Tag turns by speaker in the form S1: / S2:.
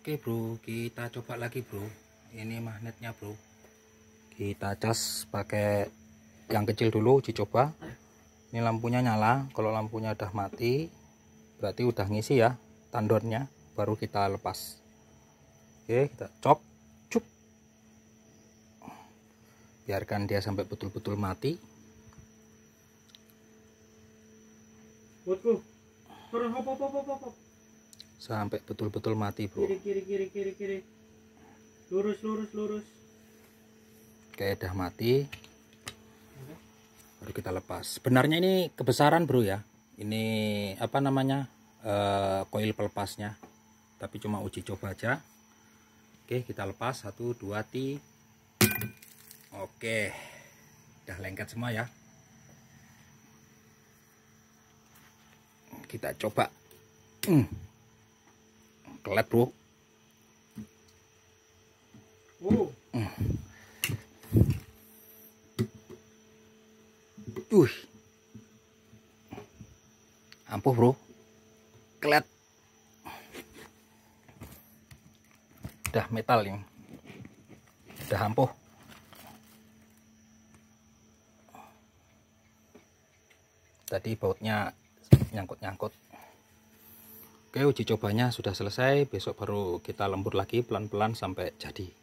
S1: Oke bro, kita coba lagi bro. Ini magnetnya bro. Kita cas pakai yang kecil dulu uji coba. Ini lampunya nyala. Kalau lampunya udah mati, berarti udah ngisi ya tandonnya. Baru kita lepas. Oke, kita cop, cup. Biarkan dia sampai betul-betul mati. Waduh, apa, apa, apa, apa sampai betul-betul mati bro kiri kiri kiri kiri kiri lurus lurus lurus kayak dah mati baru kita lepas sebenarnya ini kebesaran bro ya ini apa namanya uh, koil pelepasnya tapi cuma uji coba aja oke kita lepas satu dua ti oke udah lengket semua ya kita coba mm kelat bro Uh. uh. ampuh bro kelat udah metal ini udah ampuh tadi bautnya nyangkut-nyangkut Oke, uji cobanya sudah selesai, besok baru kita lembur lagi pelan-pelan sampai jadi.